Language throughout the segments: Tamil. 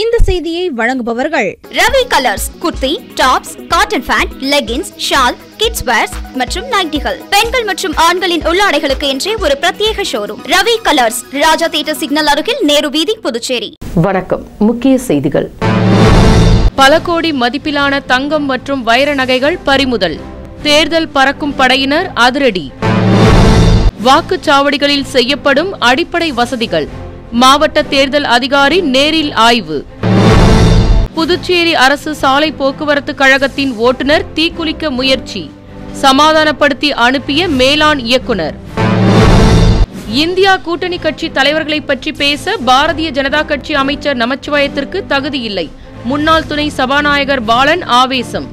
இந்த செய்தியை வழங்குபவர்கள் Ravi colours kurti tops cotton pant leggings shawl kids wears மற்றும் நைட்டிகள் பெண்கள் மற்றும் ஆண்களின் உள்ளாடைகளுக்கு என்றே ஒரு பிரத்யேக showroom Ravi colours Raja theatre signal அருகில் நேரு வீதி புதுச்சேரி வணக்கம் முக்கிய செய்திகள் பல கோடி மதிப்பிலான தங்கம் மற்றும் வைர நகைகள் பறிமுதல் தேர்தல் பறக்கும் படையினர் அதிரடி வாக்குச்சாவடிகளில் செய்யப்படும் அடிப்படை வசதிகள் மாவட்ட தேர்தல் அதிகாரி நேரில் ஆய்வு புதுச்சேரி அரசு சாலை போக்குவரத்து கழகத்தின் ஓட்டுநர் தீக்குளிக்க முயற்சி சமாதானப்படுத்தி அனுப்பிய மேலாண் இயக்குனர் இந்தியா கூட்டணி கட்சி தலைவர்களை பற்றி பேச பாரதிய ஜனதா கட்சி அமைச்சர் நமச்சிவாயத்திற்கு தகுதி இல்லை முன்னாள் துணை சபாநாயகர் பாலன் ஆவேசம்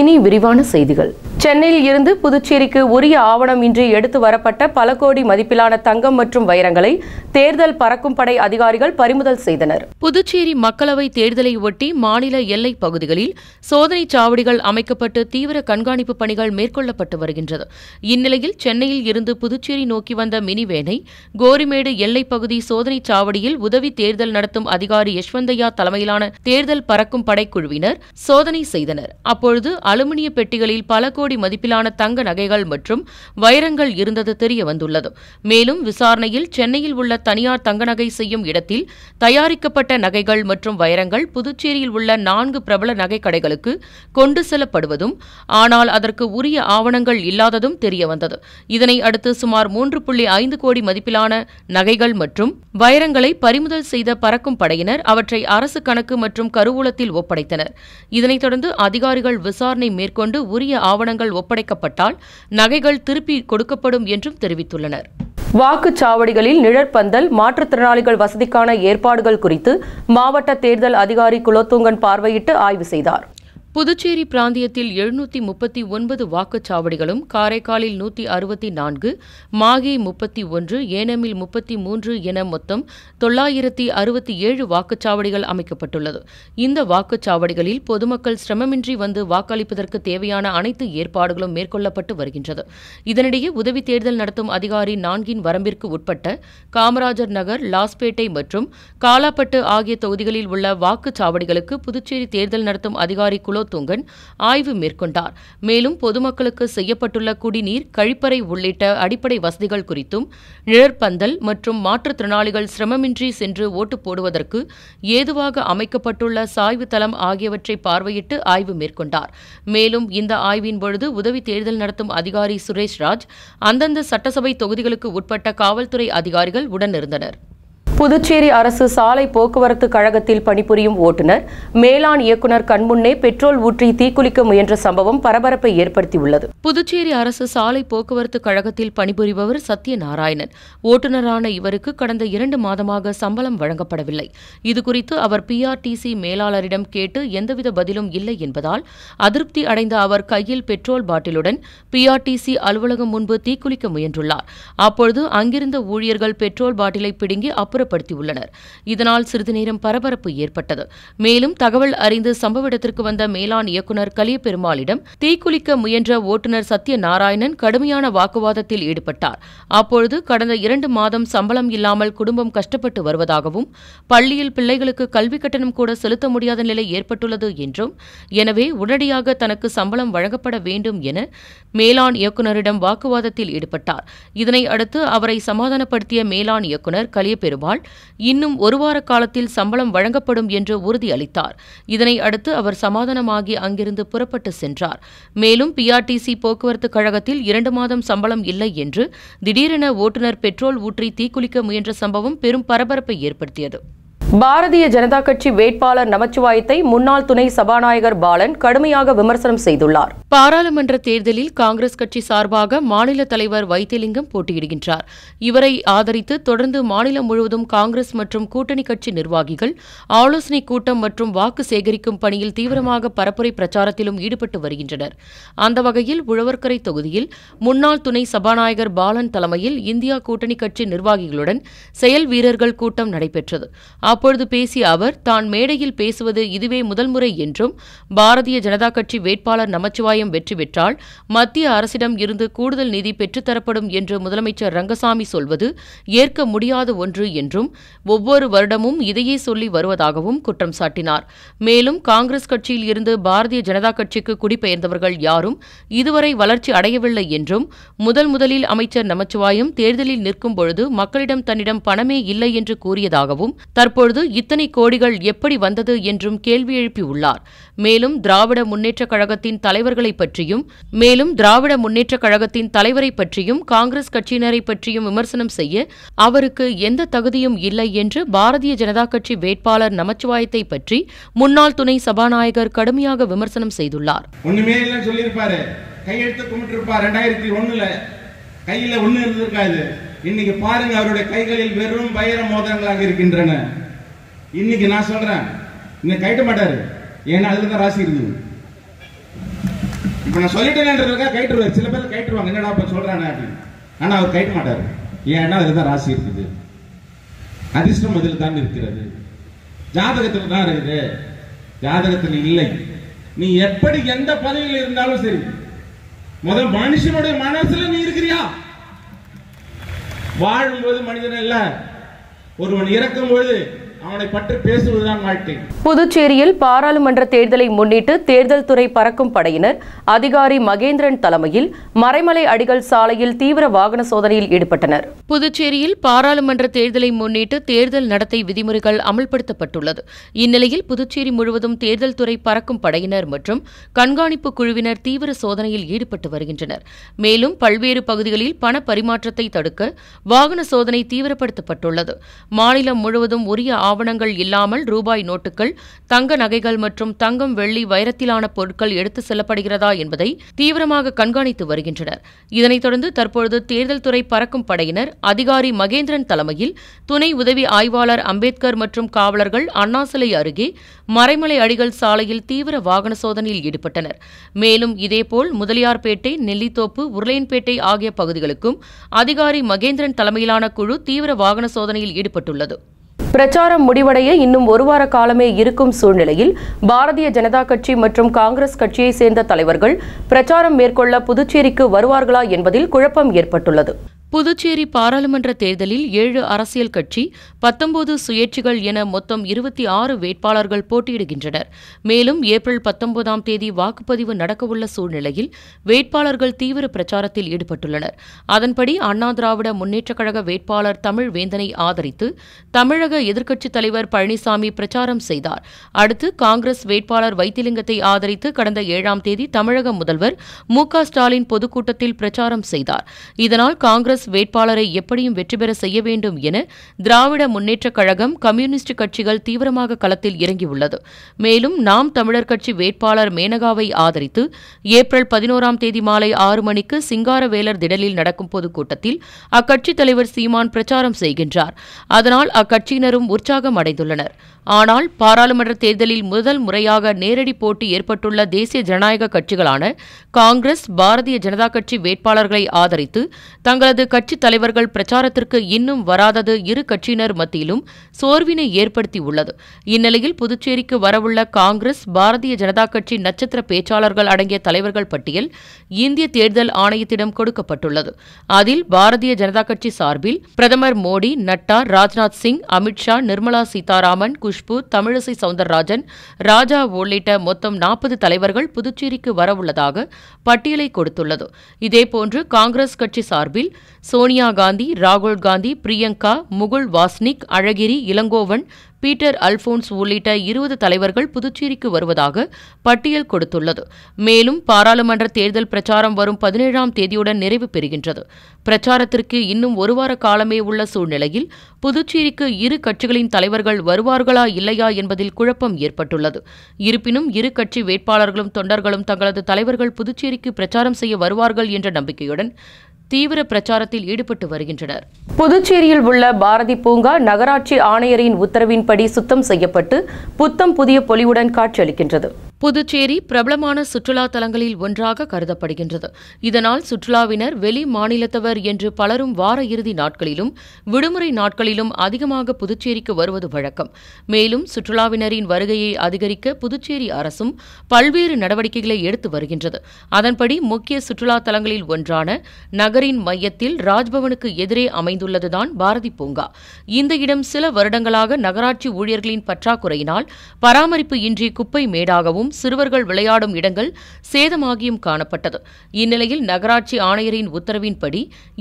இனி விரிவான செய்திகள் சென்னையில் இருந்து புதுச்சேரிக்கு உரிய ஆவணம் இன்றி எடுத்து வரப்பட்ட பல கோடி மதிப்பிலான தங்கம் மற்றும் வைரங்களை தேர்தல் பறக்கும் படை அதிகாரிகள் பறிமுதல் செய்தனர் புதுச்சேரி மக்களவை தேர்தலை ஒட்டி மாநில எல்லை பகுதிகளில் சோதனை சாவடிகள் அமைக்கப்பட்டு தீவிர கண்காணிப்பு பணிகள் மேற்கொள்ளப்பட்டு வருகின்றது இந்நிலையில் சென்னையில் இருந்து புதுச்சேரி நோக்கி வந்த மினிவேனை கோரிமேடு எல்லை பகுதி சோதனை சாவடியில் உதவி தேர்தல் நடத்தும் அதிகாரி யஷ்வந்தையா தலைமையிலான தேர்தல் பறக்கும் படைக்குழுவினர் சோதனை செய்தனர் அப்பொழுது அலுமினிய பெட்டிகளில் பல கோடி கோடி மதிப்பிலான தங்க நகைகள் மற்றும் வைரங்கள் இருந்தது தெரிய வந்துள்ளது மேலும் விசாரணையில் சென்னையில் உள்ள தனியார் தங்க நகை செய்யும் இடத்தில் தயாரிக்கப்பட்ட நகைகள் மற்றும் வைரங்கள் புதுச்சேரியில் உள்ள நான்கு பிரபல நகை கடைகளுக்கு கொண்டு செல்லப்படுவதும் ஆனால் அதற்கு உரிய ஆவணங்கள் இல்லாததும் தெரியவந்தது இதனை அடுத்து சுமார் மூன்று புள்ளி ஐந்து கோடி மதிப்பிலான நகைகள் மற்றும் வைரங்களை பறிமுதல் செய்த பறக்கும் படையினர் அவற்றை அரசு கணக்கு மற்றும் கருவூலத்தில் ஒப்படைத்தனர் இதனைத் தொடர்ந்து அதிகாரிகள் விசாரணை மேற்கொண்டு உரிய ஆவணங்கள் ஆவணங்கள் ஒப்படைக்கப்பட்டால் நகைகள் திருப்பி கொடுக்கப்படும் என்றும் தெரிவித்துள்ளனர் வாக்குச்சாவடிகளில் நிழற்பந்தல் மாற்றுத்திறனாளிகள் வசதிக்கான ஏற்பாடுகள் குறித்து மாவட்ட தேர்தல் அதிகாரி குலோத்துங்கன் பார்வையிட்டு ஆய்வு செய்தார் புதுச்சேரி பிராந்தியத்தில் எழுநூற்றி முப்பத்தி ஒன்பது வாக்குச்சாவடிகளும் காரைக்காலில் நூற்றி அறுபத்தி நான்கு மாகே முப்பத்தி ஒன்று ஏனமில் முப்பத்தி மூன்று என மொத்தம் தொள்ளாயிரத்தி அறுபத்தி ஏழு வாக்குச்சாவடிகள் அமைக்கப்பட்டுள்ளது இந்த வாக்குச்சாவடிகளில் பொதுமக்கள் சிரமமின்றி வந்து வாக்களிப்பதற்கு தேவையான அனைத்து ஏற்பாடுகளும் மேற்கொள்ளப்பட்டு வருகின்றது இதனிடையே உதவி தேர்தல் நடத்தும் அதிகாரி நான்கின் வரம்பிற்கு உட்பட்ட காமராஜர் நகர் லாஸ்பேட்டை மற்றும் காலாப்பட்டு ஆகிய தொகுதிகளில் உள்ள வாக்குச்சாவடிகளுக்கு புதுச்சேரி தேர்தல் நடத்தும் அதிகாரி குலோ துங்கன் ஆய்வு மேற்கொண்டார் மேலும் பொதுமக்களுக்கு செய்யப்பட்டுள்ள குடிநீர் கழிப்பறை உள்ளிட்ட அடிப்படை வசதிகள் குறித்தும் நிழற்பந்தல் மற்றும் மாற்றுத்திறனாளிகள் சிரமமின்றி சென்று ஓட்டு போடுவதற்கு ஏதுவாக அமைக்கப்பட்டுள்ள சாய்வு தளம் ஆகியவற்றை பார்வையிட்டு ஆய்வு மேற்கொண்டார் மேலும் இந்த ஆய்வின் பொழுது உதவி தேர்தல் நடத்தும் அதிகாரி சுரேஷ்ராஜ் அந்தந்த சட்டசபை தொகுதிகளுக்கு உட்பட்ட காவல்துறை அதிகாரிகள் உடனிருந்தனர் புதுச்சேரி அரசு சாலை போக்குவரத்து கழகத்தில் பணிபுரியும் ஓட்டுநர் மேலாண் இயக்குநர் கண்முன்னே பெட்ரோல் ஊற்றி தீக்குளிக்க முயன்ற சம்பவம் பரபரப்பை ஏற்படுத்தியுள்ளது புதுச்சேரி அரசு சாலை போக்குவரத்து கழகத்தில் பணிபுரிபவர் சத்யநாராயணன் ஓட்டுநரான இவருக்கு கடந்த இரண்டு மாதமாக சம்பளம் வழங்கப்படவில்லை இதுகுறித்து அவர் பிஆர்டிசி மேலாளரிடம் கேட்டு எந்தவித பதிலும் இல்லை என்பதால் அதிருப்தி அடைந்த அவர் கையில் பெட்ரோல் பாட்டிலுடன் பிஆர்டிசி அலுவலகம் முன்பு தீக்குளிக்க முயன்றுள்ளார் அப்பொழுது அங்கிருந்த ஊழியர்கள் பெட்ரோல் பாட்டிலை பிடுங்கி அப்புறம் தீவிரப்படுத்தியுள்ளனர் இதனால் சிறிது நேரம் பரபரப்பு ஏற்பட்டது மேலும் தகவல் அறிந்து சம்பவ இடத்திற்கு வந்த மேலாண் இயக்குநர் கலியபெருமாளிடம் தீக்குளிக்க முயன்ற ஓட்டுநர் சத்யநாராயணன் கடுமையான வாக்குவாதத்தில் ஈடுபட்டார் அப்பொழுது கடந்த இரண்டு மாதம் சம்பளம் இல்லாமல் குடும்பம் கஷ்டப்பட்டு வருவதாகவும் பள்ளியில் பிள்ளைகளுக்கு கல்வி கட்டணம் கூட செலுத்த முடியாத நிலை ஏற்பட்டுள்ளது என்றும் எனவே உடனடியாக தனக்கு சம்பளம் வழங்கப்பட வேண்டும் என மேலாண் இயக்குநரிடம் வாக்குவாதத்தில் ஈடுபட்டார் இதனை அடுத்து அவரை சமாதானப்படுத்திய மேலாண் இயக்குநர் கலியபெருமாள் கூறினால் இன்னும் ஒருவார காலத்தில் சம்பளம் வழங்கப்படும் என்று உறுதியளித்தார் இதனை அடுத்து அவர் சமாதானமாகி அங்கிருந்து புறப்பட்டு சென்றார் மேலும் பிஆர்டிசி போக்குவரத்து கழகத்தில் இரண்டு மாதம் சம்பளம் இல்லை என்று திடீரென ஓட்டுநர் பெட்ரோல் ஊற்றி தீக்குளிக்க முயன்ற சம்பவம் பெரும் பரபரப்பை ஏற்படுத்தியது பாரதிய ஜனதா கட்சி வேட்பாளர் நமச்சிவாயத்தை முன்னாள் துணை சபாநாயகர் பாலன் கடுமையாக விமர்சனம் செய்துள்ளார் பாராளுமன்ற தேர்தலில் காங்கிரஸ் கட்சி சார்பாக மாநில தலைவர் வைத்திலிங்கம் போட்டியிடுகின்றார் இவரை ஆதரித்து தொடர்ந்து மாநிலம் முழுவதும் காங்கிரஸ் மற்றும் கூட்டணி கட்சி நிர்வாகிகள் ஆலோசனைக் கூட்டம் மற்றும் வாக்கு சேகரிக்கும் பணியில் தீவிரமாக பரப்புரை பிரச்சாரத்திலும் ஈடுபட்டு வருகின்றனர் அந்த வகையில் உழவர்கரை தொகுதியில் முன்னாள் துணை சபாநாயகர் பாலன் தலைமையில் இந்தியா கூட்டணி கட்சி நிர்வாகிகளுடன் செயல் வீரர்கள் கூட்டம் நடைபெற்றது அப்பொழுது பேசிய அவர் தான் மேடையில் பேசுவது இதுவே முதல் முறை என்றும் பாரதிய ஜனதா கட்சி வேட்பாளர் நமச்சிவாயம் வெற்றி பெற்றால் மத்திய அரசிடம் இருந்து கூடுதல் நிதி பெற்றுத்தரப்படும் என்று முதலமைச்சர் ரங்கசாமி சொல்வது ஏற்க முடியாத ஒன்று என்றும் ஒவ்வொரு வருடமும் இதையே சொல்லி வருவதாகவும் குற்றம் சாட்டினார் மேலும் காங்கிரஸ் கட்சியில் இருந்து பாரதிய ஜனதா கட்சிக்கு குடிபெயர்ந்தவர்கள் யாரும் இதுவரை வளர்ச்சி அடையவில்லை என்றும் முதல் முதலில் அமைச்சர் நமச்சிவாயம் தேர்தலில் நிற்கும் பொழுது மக்களிடம் தன்னிடம் பணமே இல்லை என்று கூறியதாகவும் தற்போது அப்பொழுது இத்தனை கோடிகள் எப்படி வந்தது என்றும் கேள்வி எழுப்பியுள்ளார் மேலும் திராவிட முன்னேற்றக் கழகத்தின் தலைவர்களை பற்றியும் மேலும் திராவிட முன்னேற்றக் கழகத்தின் தலைவரை பற்றியும் காங்கிரஸ் கட்சியினரை பற்றியும் விமர்சனம் செய்ய அவருக்கு எந்த தகுதியும் இல்லை என்று பாரதிய ஜனதா கட்சி வேட்பாளர் நமச்சிவாயத்தை பற்றி முன்னாள் துணை சபாநாயகர் கடுமையாக விமர்சனம் செய்துள்ளார் கையில ஒண்ணு இருந்திருக்காது இன்னைக்கு பாருங்க அவருடைய கைகளில் வெறும் வைர மோதிரங்களாக இருக்கின்றன இன்னைக்கு நான் சொல்றேன் இன்னைக்கு கைட்ட மாட்டாரு ஏன்னா அதுல தான் ராசி இருக்குது இப்ப நான் சொல்லிட்டேன்றதுக்காக கட்டுருவாரு சில பேர் கட்டுருவாங்க என்னடா இப்ப சொல்றானே அப்படின்னு ஆனா அவர் கைட்ட மாட்டாரு ஏன்னா அதுல தான் ராசி இருக்குது அதிர்ஷ்டம் அதில் தான் இருக்கிறது ஜாதகத்தில் தான் இருக்குது ஜாதகத்தில் இல்லை நீ எப்படி எந்த பதவியில் இருந்தாலும் சரி முதல் மனுஷனுடைய மனசுல நீ இருக்கிறியா வாழும்போது மனிதன் இல்ல ஒருவன் இறக்கும் பொழுது அவனை பற்றி பேசுவதுதான் வாழ்க்கை புதுச்சேரியில் பாராளுமன்ற தேர்தலை முன்னிட்டு தேர்தல் துறை பறக்கும் படையினர் அதிகாரி மகேந்திரன் தலைமையில் மறைமலை அடிகள் சாலையில் தீவிர வாகன சோதனையில் ஈடுபட்டனர் புதுச்சேரியில் பாராளுமன்ற தேர்தலை முன்னிட்டு தேர்தல் நடத்தை விதிமுறைகள் அமல்படுத்தப்பட்டுள்ளது இந்நிலையில் புதுச்சேரி முழுவதும் தேர்தல் துறை பறக்கும் படையினர் மற்றும் கண்காணிப்பு குழுவினர் தீவிர சோதனையில் ஈடுபட்டு வருகின்றனர் மேலும் பல்வேறு பகுதிகளில் பண பரிமாற்றத்தை தடுக்க வாகன சோதனை தீவிரப்படுத்தப்பட்டுள்ளது மாநிலம் முழுவதும் உரிய ஆவணங்கள் இல்லாமல் ரூபாய் நோட்டுகள் தங்க நகைகள் மற்றும் தங்கம் வெள்ளி வைரத்திலான பொருட்கள் எடுத்து செல்லப்படுகிறதா என்பதை தீவிரமாக கண்காணித்து வருகின்றனர் இதனைத் தொடர்ந்து தற்பொழுது தேர்தல் துறை பறக்கும் படையினர் அதிகாரி மகேந்திரன் தலைமையில் துணை உதவி ஆய்வாளர் அம்பேத்கர் மற்றும் காவலர்கள் அண்ணா சிலை அருகே மறைமலை அடிகள் சாலையில் தீவிர வாகன சோதனையில் ஈடுபட்டனர் மேலும் இதேபோல் முதலியார்பேட்டை நெல்லித்தோப்பு உருளையன்பேட்டை ஆகிய பகுதிகளுக்கும் அதிகாரி மகேந்திரன் தலைமையிலான குழு தீவிர வாகன சோதனையில் ஈடுபட்டுள்ளது பிரச்சாரம் முடிவடைய இன்னும் ஒரு வார காலமே இருக்கும் சூழ்நிலையில் பாரதிய ஜனதா கட்சி மற்றும் காங்கிரஸ் கட்சியை சேர்ந்த தலைவர்கள் பிரச்சாரம் மேற்கொள்ள புதுச்சேரிக்கு வருவார்களா என்பதில் குழப்பம் ஏற்பட்டுள்ளது புதுச்சேரி பாராளுமன்ற தேர்தலில் ஏழு அரசியல் கட்சி பத்தொன்பது சுயேட்சிகள் என மொத்தம் இருபத்தி ஆறு வேட்பாளர்கள் போட்டியிடுகின்றனர் மேலும் ஏப்ரல் பத்தொன்பதாம் தேதி வாக்குப்பதிவு நடக்கவுள்ள சூழ்நிலையில் வேட்பாளர்கள் தீவிர பிரச்சாரத்தில் ஈடுபட்டுள்ளனர் அதன்படி அண்ணா திராவிட முன்னேற்றக் கழக வேட்பாளர் தமிழ் வேந்தனை ஆதரித்து தமிழக எதிர்க்கட்சித் தலைவர் பழனிசாமி பிரச்சாரம் செய்தார் அடுத்து காங்கிரஸ் வேட்பாளர் வைத்திலிங்கத்தை ஆதரித்து கடந்த ஏழாம் தேதி தமிழக முதல்வர் மு ஸ்டாலின் பொதுக்கூட்டத்தில் பிரச்சாரம் செய்தார் இதனால் காங்கிரஸ் காங்கிரஸ் வேட்பாளரை எப்படியும் வெற்றி பெற செய்ய வேண்டும் என திராவிட முன்னேற்றக் கழகம் கம்யூனிஸ்ட் கட்சிகள் தீவிரமாக களத்தில் இறங்கியுள்ளது மேலும் நாம் தமிழர் கட்சி வேட்பாளர் மேனகாவை ஆதரித்து ஏப்ரல் பதினோராம் தேதி மாலை ஆறு மணிக்கு சிங்காரவேலர் திடலில் நடக்கும் பொதுக்கூட்டத்தில் அக்கட்சித் தலைவர் சீமான் பிரச்சாரம் செய்கின்றார் அதனால் அக்கட்சியினரும் உற்சாகம் அடைந்துள்ளனர் ஆனால் பாராளுமன்ற தேர்தலில் முதல் முறையாக நேரடி போட்டி ஏற்பட்டுள்ள தேசிய ஜனநாயக கட்சிகளான காங்கிரஸ் பாரதிய ஜனதா கட்சி வேட்பாளர்களை ஆதரித்து தங்களது கட்சித் தலைவர்கள் பிரச்சாரத்திற்கு இன்னும் வராதது இரு கட்சியினர் மத்தியிலும் சோர்வினை ஏற்படுத்தியுள்ளது இந்நிலையில் புதுச்சேரிக்கு வரவுள்ள காங்கிரஸ் பாரதிய ஜனதா கட்சி நட்சத்திர பேச்சாளர்கள் அடங்கிய தலைவர்கள் பட்டியல் இந்திய தேர்தல் ஆணையத்திடம் கொடுக்கப்பட்டுள்ளது அதில் பாரதிய ஜனதா கட்சி சார்பில் பிரதமர் மோடி நட்டா ராஜ்நாத் சிங் அமித்ஷா நிர்மலா சீதாராமன் குஷ்பு தமிழிசை சவுந்தரராஜன் ராஜா உள்ளிட்ட மொத்தம் நாற்பது தலைவர்கள் புதுச்சேரிக்கு வரவுள்ளதாக பட்டியலை கொடுத்துள்ளது இதேபோன்று காங்கிரஸ் கட்சி சார்பில் சோனியா காந்தி ராகுல் காந்தி பிரியங்கா முகுல் வாஸ்னிக் அழகிரி இளங்கோவன் பீட்டர் அல்போன்ஸ் உள்ளிட்ட இருபது தலைவர்கள் புதுச்சேரிக்கு வருவதாக பட்டியல் கொடுத்துள்ளது மேலும் பாராளுமன்ற தேர்தல் பிரச்சாரம் வரும் பதினேழாம் தேதியுடன் நிறைவு பெறுகின்றது பிரச்சாரத்திற்கு இன்னும் ஒருவார காலமே உள்ள சூழ்நிலையில் புதுச்சேரிக்கு இரு கட்சிகளின் தலைவர்கள் வருவார்களா இல்லையா என்பதில் குழப்பம் ஏற்பட்டுள்ளது இருப்பினும் இரு கட்சி வேட்பாளர்களும் தொண்டர்களும் தங்களது தலைவர்கள் புதுச்சேரிக்கு பிரச்சாரம் செய்ய வருவார்கள் என்ற நம்பிக்கையுடன் தீவிர பிரச்சாரத்தில் ஈடுபட்டு வருகின்றனர் புதுச்சேரியில் உள்ள பாரதி பூங்கா நகராட்சி ஆணையரின் உத்தரவின்படி சுத்தம் செய்யப்பட்டு புத்தம் புதிய பொலிவுடன் காட்சியளிக்கின்றது புதுச்சேரி பிரபலமான சுற்றுலா தலங்களில் ஒன்றாக கருதப்படுகின்றது இதனால் சுற்றுலாவினர் வெளி மாநிலத்தவர் என்று பலரும் வார இறுதி நாட்களிலும் விடுமுறை நாட்களிலும் அதிகமாக புதுச்சேரிக்கு வருவது வழக்கம் மேலும் சுற்றுலாவினரின் வருகையை அதிகரிக்க புதுச்சேரி அரசும் பல்வேறு நடவடிக்கைகளை எடுத்து வருகின்றது அதன்படி முக்கிய சுற்றுலா தலங்களில் ஒன்றான நகரின் மையத்தில் ராஜ்பவனுக்கு எதிரே அமைந்துள்ளதுதான் பாரதி பூங்கா இந்த இடம் சில வருடங்களாக நகராட்சி ஊழியர்களின் பற்றாக்குறையினால் பராமரிப்பு இன்றி குப்பை மேடாகவும் வீதிகளும் சிறுவர்கள் விளையாடும் இடங்கள் சேதமாகியும் காணப்பட்டது இந்நிலையில் நகராட்சி ஆணையரின் உத்தரவின்படி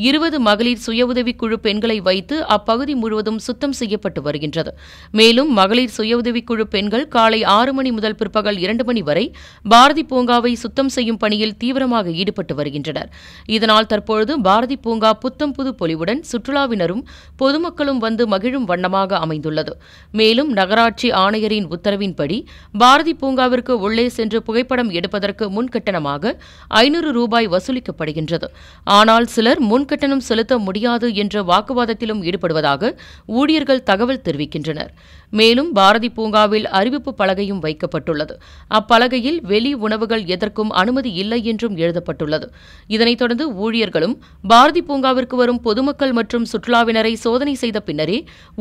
இருபது மகளிர் சுய உதவிக்குழு பெண்களை வைத்து அப்பகுதி முழுவதும் சுத்தம் செய்யப்பட்டு வருகின்றது மேலும் மகளிர் சுய உதவிக்குழு பெண்கள் காலை ஆறு மணி முதல் பிற்பகல் இரண்டு மணி வரை பாரதி பூங்காவை சுத்தம் செய்யும் பணியில் தீவிரமாக ஈடுபட்டு வருகின்றனர் இதனால் தற்பொழுது பாரதி பூங்கா புத்தம் புது பொலிவுடன் சுற்றுலாவினரும் பொதுமக்களும் வந்து மகிழும் வண்ணமாக அமைந்துள்ளது மேலும் நகராட்சி ஆணையரின் உத்தரவின்படி பாரதி பூங்காவிற்கு உள்ளே சென்று புகைப்படம் எடுப்பதற்கு முன்கட்டணமாக ஐநூறு ரூபாய் வசூலிக்கப்படுகின்றது ஆனால் சிலர் முன்கட்டணம் செலுத்த முடியாது என்ற வாக்குவாதத்திலும் ஈடுபடுவதாக ஊழியர்கள் தகவல் தெரிவிக்கின்றனர் மேலும் பாரதி பூங்காவில் அறிவிப்பு பலகையும் வைக்கப்பட்டுள்ளது அப்பலகையில் வெளி உணவுகள் எதற்கும் அனுமதி இல்லை என்றும் எழுதப்பட்டுள்ளது இதனைத் தொடர்ந்து ஊழியர்களும் பாரதி பூங்காவிற்கு வரும் பொதுமக்கள் மற்றும் சுற்றுலாவினரை சோதனை செய்த பின்னரே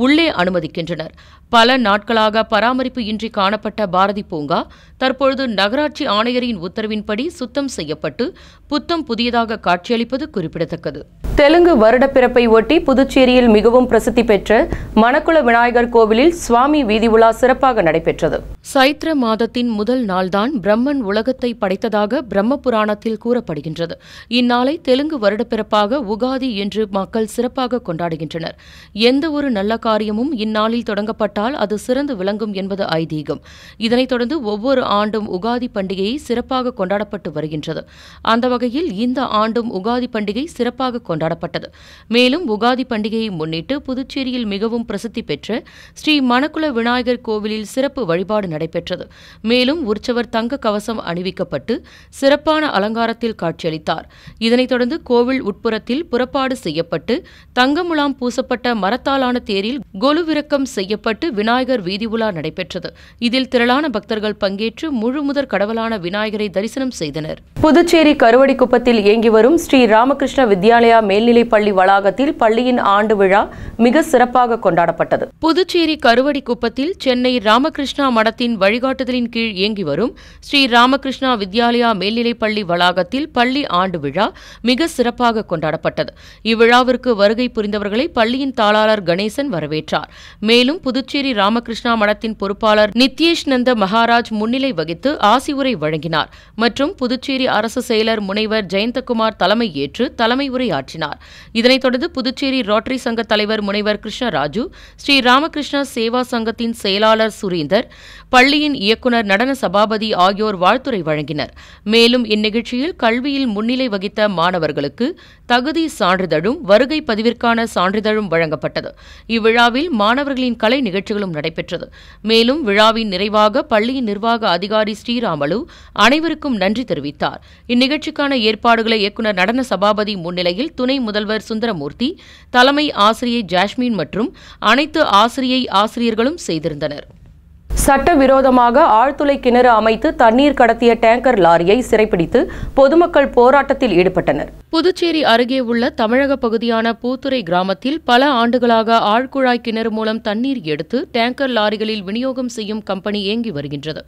உள்ளே அனுமதிக்கின்றனர் பல நாட்களாக பராமரிப்பு இன்றி காணப்பட்ட பாரதி பூங்கா தற்பொழுது நகராட்சி ஆணையரின் உத்தரவின்படி சுத்தம் செய்யப்பட்டு புத்தம் புதியதாக காட்சியளிப்பது குறிப்பிடத்தக்கது தெலுங்கு வருடப்பிறப்பை ஒட்டி புதுச்சேரியில் மிகவும் பிரசித்தி பெற்ற மணக்குள விநாயகர் கோவிலில் சுவாமி வீதி உலா சிறப்பாக நடைபெற்றது சைத்ர மாதத்தின் முதல் நாள்தான் பிரம்மன் உலகத்தை படைத்ததாக பிரம்ம புராணத்தில் கூறப்படுகின்றது இந்நாளை தெலுங்கு வருடப்பிறப்பாக உகாதி என்று மக்கள் சிறப்பாக கொண்டாடுகின்றனர் எந்த ஒரு நல்ல காரியமும் இந்நாளில் தொடங்கப்பட்டால் அது சிறந்து விளங்கும் என்பது ஐதீகம் இதனைத் தொடர்ந்து ஒவ்வொரு ஆண்டும் உகாதி பண்டிகையை சிறப்பாக கொண்டாடப்பட்டு வருகின்றது அந்த வகையில் இந்த ஆண்டும் உகாதி பண்டிகை சிறப்பாக கொண்டாடப்பட்டது மேலும் உகாதி பண்டிகையை முன்னிட்டு புதுச்சேரியில் மிகவும் பிரசித்தி பெற்ற ஸ்ரீ மணக்குள விநாயகர் கோவிலில் சிறப்பு வழிபாடு நடைபெற்றது மேலும் உற்சவர் தங்க கவசம் அணிவிக்கப்பட்டு சிறப்பான அலங்காரத்தில் காட்சியளித்தார் இதனைத் தொடர்ந்து கோவில் உட்புறத்தில் புறப்பாடு செய்யப்பட்டு தங்கமுலாம் பூசப்பட்ட மரத்தாலான தேரில் கொலுவிறக்கம் செய்யப்பட்டு விநாயகர் வீதி உலா நடைபெற்றது இதில் திரளான பக்தர்கள் பங்கேற்று முழு முதற் கடவுளான விநாயகரை தரிசனம் செய்தனர் புதுச்சேரி கருவடிக்குப்பத்தில் இயங்கி வரும் ஸ்ரீ ராமகிருஷ்ண வித்யாலயா மேல்நிலைப் பள்ளி வளாகத்தில் பள்ளியின் ஆண்டு விழா மிக சிறப்பாக கொண்டாடப்பட்டது புதுச்சேரி கருவடிக்குப்பத்தில் சென்னை ராமகிருஷ்ணா மடத்தின் வழிகாட்டுதலின் கீழ் இயங்கி வரும் ஸ்ரீ ராமகிருஷ்ணா வித்யாலயா மேல்நிலைப் பள்ளி வளாகத்தில் பள்ளி ஆண்டு விழா மிக சிறப்பாக கொண்டாடப்பட்டது இவ்விழாவிற்கு வருகை புரிந்தவர்களை பள்ளியின் தாளாளர் கணேசன் வரவேற்றார் மேலும் புதுச்சேரி ராமகிருஷ்ணா மடத்தின் பொறுப்பாளர் நித்யேஷ் நந்த மகாராஜ் முன்னிலை வகித்து ஆசி உரை வழங்கினார் மற்றும் புதுச்சேரி அரசு செயலர் முனைவர் ஜெயந்தகுமார் தலைமை ஏற்று தலைமை உரையாற்றினார் இதனைத் தொடர்ந்து புதுச்சேரி ரோட்டரி சங்க தலைவர் முனைவர் கிருஷ்ணராஜு ஸ்ரீ ராமகிருஷ்ண சேவா சங்கத்தின் செயலாளர் சுரீந்தர் பள்ளியின் இயக்குநர் நடன சபாபதி ஆகியோர் வாழ்த்துரை வழங்கினர் மேலும் இந்நிகழ்ச்சியில் கல்வியில் முன்னிலை வகித்த மாணவர்களுக்கு தகுதி சான்றிதழும் வருகை பதிவிற்கான சான்றிதழும் வழங்கப்பட்டது இவ்விழாவில் மாணவர்களின் கலை நிகழ்ச்சிகளும் நடைபெற்றது மேலும் விழாவின் நிறைவாக பள்ளியின் நிர்வாக அதிகாரி அதிகாரி ஸ்ரீராமலு அனைவருக்கும் நன்றி தெரிவித்தார் இந்நிகழ்ச்சிக்கான ஏற்பாடுகளை இயக்குநர் நடன சபாபதி முன்னிலையில் துணை முதல்வர் சுந்தரமூர்த்தி தலைமை ஆசிரியை ஜாஸ்மின் மற்றும் அனைத்து ஆசிரியை ஆசிரியர்களும் செய்திருந்தனா் சட்டவிரோதமாக ஆழ்துளை கிணறு அமைத்து தண்ணீர் கடத்திய டேங்கர் லாரியை சிறைப்பிடித்து பொதுமக்கள் போராட்டத்தில் ஈடுபட்டனர் புதுச்சேரி அருகே உள்ள தமிழக பகுதியான பூத்துறை கிராமத்தில் பல ஆண்டுகளாக ஆழ்குழாய் கிணறு மூலம் தண்ணீர் எடுத்து டேங்கர் லாரிகளில் விநியோகம் செய்யும் கம்பெனி இயங்கி வருகின்றது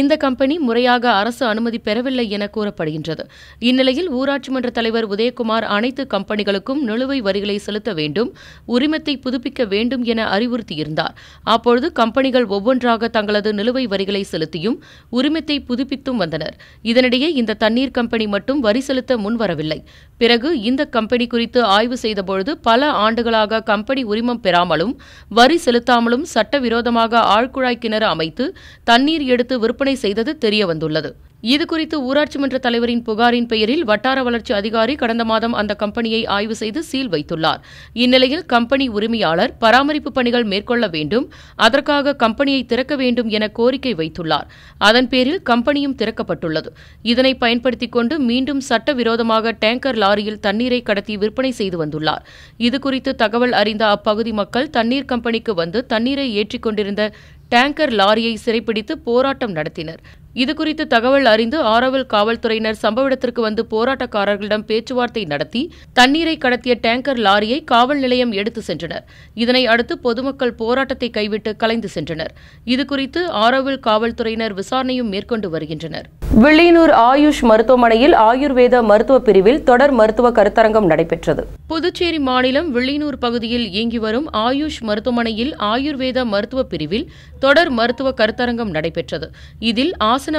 இந்த கம்பெனி முறையாக அரசு அனுமதி பெறவில்லை என கூறப்படுகின்றது இந்நிலையில் ஊராட்சி மன்ற தலைவர் உதயகுமார் அனைத்து கம்பெனிகளுக்கும் நிலுவை வரிகளை செலுத்த வேண்டும் உரிமத்தை புதுப்பிக்க வேண்டும் என அறிவுறுத்தியிருந்தார் அப்பொழுது கம்பெனிகள் ஒவ்வொன்றாக தங்களது நிலுவை வரிகளை செலுத்தியும் உரிமத்தை புதுப்பித்தும் வந்தனர் இதனிடையே இந்த தண்ணீர் கம்பெனி மட்டும் வரி செலுத்த முன்வரவில்லை பிறகு இந்த கம்பெனி குறித்து ஆய்வு செய்தபொழுது பல ஆண்டுகளாக கம்பெனி உரிமம் பெறாமலும் வரி செலுத்தாமலும் சட்டவிரோதமாக ஆழ்குழாய் கிணறு அமைத்து தண்ணீர் எடுத்து விற்பனை செய்தது தெரியவந்துள்ளது இதுகுறித்து ஊராட்சி மன்ற தலைவரின் புகாரின் பெயரில் வட்டார வளர்ச்சி அதிகாரி கடந்த மாதம் அந்த கம்பெனியை ஆய்வு செய்து சீல் வைத்துள்ளார் இந்நிலையில் கம்பெனி உரிமையாளர் பராமரிப்பு பணிகள் மேற்கொள்ள வேண்டும் அதற்காக கம்பெனியை திறக்க வேண்டும் என கோரிக்கை வைத்துள்ளார் அதன் பேரில் கம்பெனியும் திறக்கப்பட்டுள்ளது இதனை பயன்படுத்திக் கொண்டு மீண்டும் சட்டவிரோதமாக டேங்கர் லாரியில் தண்ணீரை கடத்தி விற்பனை செய்து வந்துள்ளார் இதுகுறித்து தகவல் அறிந்த அப்பகுதி மக்கள் தண்ணீர் கம்பெனிக்கு வந்து தண்ணீரை ஏற்றிக் கொண்டிருந்த டேங்கர் லாரியை சிறைப்பிடித்து போராட்டம் நடத்தினர் இதுகுறித்து தகவல் அறிந்து ஆரவல் காவல்துறையினர் சம்பவ இடத்திற்கு வந்து போராட்டக்காரர்களிடம் பேச்சுவார்த்தை நடத்தி தண்ணீரை கடத்திய டேங்கர் லாரியை காவல் நிலையம் எடுத்து சென்றனர் இதனை அடுத்து பொதுமக்கள் போராட்டத்தை கைவிட்டு கலைந்து சென்றனர் இதுகுறித்து ஆரவல் காவல்துறையினர் விசாரணையும் மேற்கொண்டு வருகின்றனர் வில்லியனூர் ஆயுஷ் மருத்துவமனையில் ஆயுர்வேத மருத்துவ பிரிவில் தொடர் மருத்துவ கருத்தரங்கம் நடைபெற்றது புதுச்சேரி மாநிலம் வில்லியனூர் பகுதியில் இயங்கி வரும் ஆயுஷ் மருத்துவமனையில் ஆயுர்வேத மருத்துவ பிரிவில் தொடர் மருத்துவ கருத்தரங்கம் நடைபெற்றது இதில்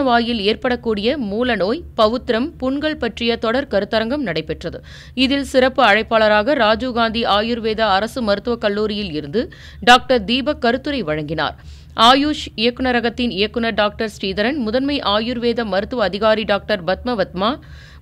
வாயில் ஏற்படக்கூடிய மூலநோய் பவுத்திரம் புண்கள் பற்றிய தொடர் கருத்தரங்கம் நடைபெற்றது இதில் சிறப்பு அழைப்பாளராக ராஜீவ்காந்தி ஆயுர்வேதா அரசு மருத்துவக் கல்லூரியில் இருந்து டாக்டர் தீபக் கருத்துரை வழங்கினார் ஆயுஷ் இயக்குநரகத்தின் இயக்குநர் டாக்டர் ஸ்ரீதரன் முதன்மை ஆயுர்வேத மருத்துவ அதிகாரி டாக்டர் பத்மவத்மா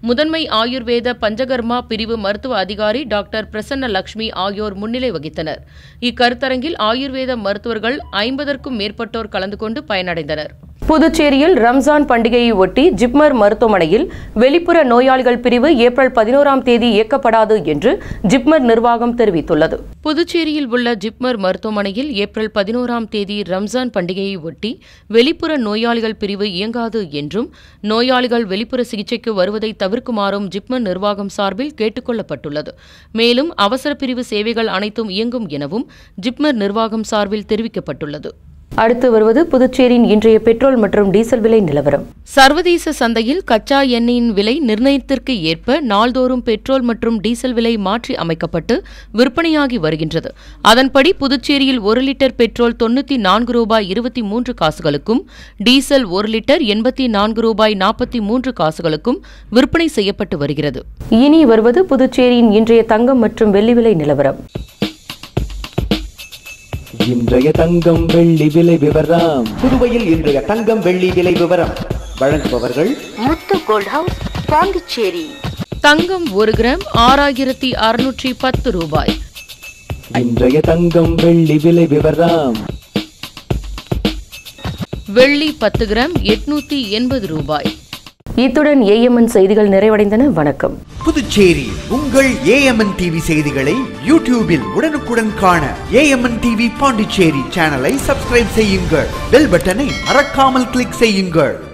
முதன்மை ஆயுர்வேத பஞ்சகர்மா பிரிவு மருத்துவ அதிகாரி டாக்டர் பிரசன்ன லட்சுமி ஆகியோர் முன்னிலை வகித்தனர் இக்கருத்தரங்கில் ஆயுர்வேத மருத்துவர்கள் ஐம்பதற்கும் மேற்பட்டோர் கலந்து கொண்டு பயனடைந்தனர் புதுச்சேரியில் ரம்ஜான் பண்டிகையை ஒட்டி ஜிப்மர் மருத்துவமனையில் வெளிப்புற நோயாளிகள் பிரிவு ஏப்ரல் பதினோராம் தேதி இயக்கப்படாது என்று ஜிப்மர் நிர்வாகம் தெரிவித்துள்ளது புதுச்சேரியில் உள்ள ஜிப்மர் மருத்துவமனையில் ஏப்ரல் பதினோராம் தேதி ரம்ஜான் பண்டிகையை ஒட்டி வெளிப்புற நோயாளிகள் பிரிவு இயங்காது என்றும் நோயாளிகள் வெளிப்புற சிகிச்சைக்கு வருவதை தவிர்க்குமாறும் ஜிப்மர் நிர்வாகம் சார்பில் கேட்டுக் கொள்ளப்பட்டுள்ளது மேலும் அவசர பிரிவு சேவைகள் அனைத்தும் இயங்கும் எனவும் ஜிப்மர் நிர்வாகம் சார்பில் தெரிவிக்கப்பட்டுள்ளது அடுத்து வருவது புதுச்சேரியின் இன்றைய பெட்ரோல் மற்றும் டீசல் விலை நிலவரம் சர்வதேச சந்தையில் கச்சா எண்ணெயின் விலை நிர்ணயத்திற்கு ஏற்ப நாள்தோறும் பெட்ரோல் மற்றும் டீசல் விலை மாற்றி அமைக்கப்பட்டு விற்பனையாகி வருகின்றது அதன்படி புதுச்சேரியில் ஒரு லிட்டர் பெட்ரோல் தொண்ணூற்றி நான்கு ரூபாய் இருபத்தி மூன்று காசுகளுக்கும் டீசல் ஒரு லிட்டர் எண்பத்தி நான்கு ரூபாய் நாற்பத்தி மூன்று காசுகளுக்கும் விற்பனை செய்யப்பட்டு வருகிறது இனி வருவது புதுச்சேரியின் இன்றைய தங்கம் மற்றும் வெள்ளி விலை நிலவரம் இன்றைய தங்கம் வெள்ளி விலை விவரம் புதுவையில் இன்றைய தங்கம் வெள்ளி விலை விவரம் வழங்குபவர்கள் முத்து கோல்ட் ஹவுஸ் பாண்டிச்சேரி தங்கம் ஒரு கிராம் ஆறாயிரத்தி அறுநூற்றி பத்து ரூபாய் இன்றைய தங்கம் வெள்ளி விலை விவரம் வெள்ளி பத்து கிராம் எட்நூத்தி எண்பது ரூபாய் இத்துடன் ஏஎம்என் செய்திகள் நிறைவடைந்தன வணக்கம் புதுச்சேரி உங்கள் ஏஎம்என் டிவி செய்திகளை யூடியூபில் உடனுக்குடன் காண ஏஎம்என் டிவி பாண்டிச்சேரி சேனலை சப்ஸ்கிரைப் செய்யுங்கள் பெல் பட்டனை மறக்காமல் கிளிக் செய்யுங்கள்